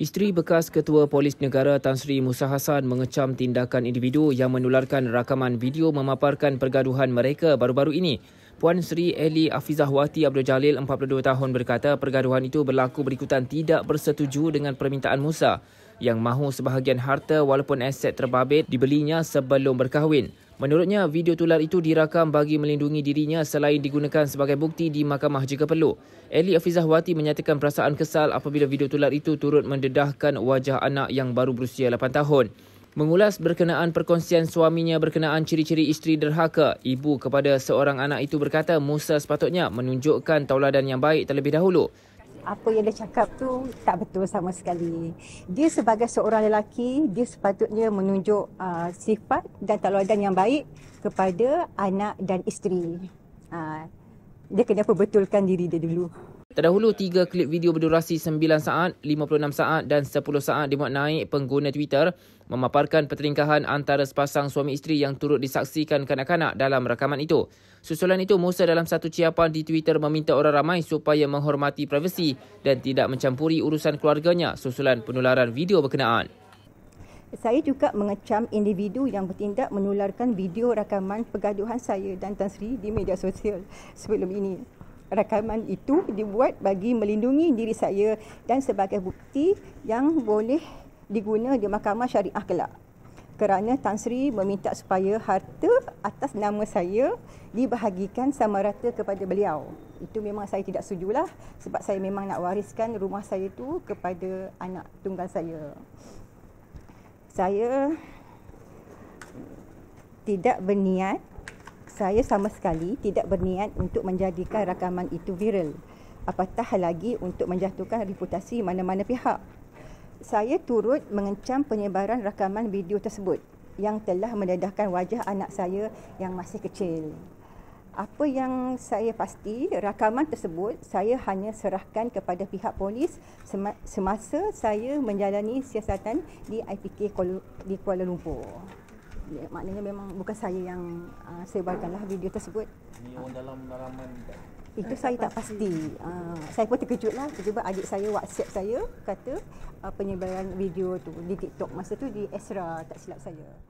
Isteri bekas Ketua Polis Negara Tan Sri Musa Hassan mengecam tindakan individu yang menularkan rakaman video memaparkan pergaduhan mereka baru-baru ini. Puan Sri Eli Afizah Wati Abdul Jalil, 42 tahun berkata pergaduhan itu berlaku berikutan tidak bersetuju dengan permintaan Musa yang mahu sebahagian harta walaupun aset terbabit dibelinya sebelum berkahwin. Menurutnya, video tular itu dirakam bagi melindungi dirinya selain digunakan sebagai bukti di mahkamah jika perlu. Afizah Wati menyatakan perasaan kesal apabila video tular itu turut mendedahkan wajah anak yang baru berusia 8 tahun. Mengulas berkenaan perkongsian suaminya berkenaan ciri-ciri isteri derhaka, ibu kepada seorang anak itu berkata Musa sepatutnya menunjukkan tauladan yang baik terlebih dahulu apa yang dia cakap tu tak betul sama sekali. Dia sebagai seorang lelaki, dia sepatutnya menunjuk uh, sifat dan taluadan yang baik kepada anak dan isteri. Uh, dia kena perbetulkan diri dia dulu. Terdahulu, tiga klip video berdurasi 9 saat, 56 saat dan 10 saat dimuat naik pengguna Twitter memaparkan pertelingkahan antara sepasang suami isteri yang turut disaksikan kanak-kanak dalam rakaman itu. Susulan itu, Musa dalam satu ciapan di Twitter meminta orang ramai supaya menghormati privasi dan tidak mencampuri urusan keluarganya susulan penularan video berkenaan. Saya juga mengecam individu yang bertindak menularkan video rakaman pergaduhan saya dan Tan Sri di media sosial sebelum ini rakaman itu dibuat bagi melindungi diri saya dan sebagai bukti yang boleh diguna di mahkamah syariah kelak. Kerana Tan Sri meminta supaya harta atas nama saya dibahagikan sama rata kepada beliau. Itu memang saya tidak lah sebab saya memang nak wariskan rumah saya itu kepada anak tunggal saya. Saya tidak berniat saya sama sekali tidak berniat untuk menjadikan rakaman itu viral. Apatah lagi untuk menjatuhkan reputasi mana-mana pihak. Saya turut mengecam penyebaran rakaman video tersebut yang telah mendedahkan wajah anak saya yang masih kecil. Apa yang saya pasti, rakaman tersebut saya hanya serahkan kepada pihak polis semasa saya menjalani siasatan di IPK di Kuala Lumpur. Ya, maknanya memang bukan saya yang uh, sebarkanlah video tersebut. Ini orang uh. dalam dalaman itu saya tak pasti. Uh, saya pun terkejutlah sebab adik saya WhatsApp saya kata uh, penyebaran video tu di TikTok masa tu di Esra tak silap saya.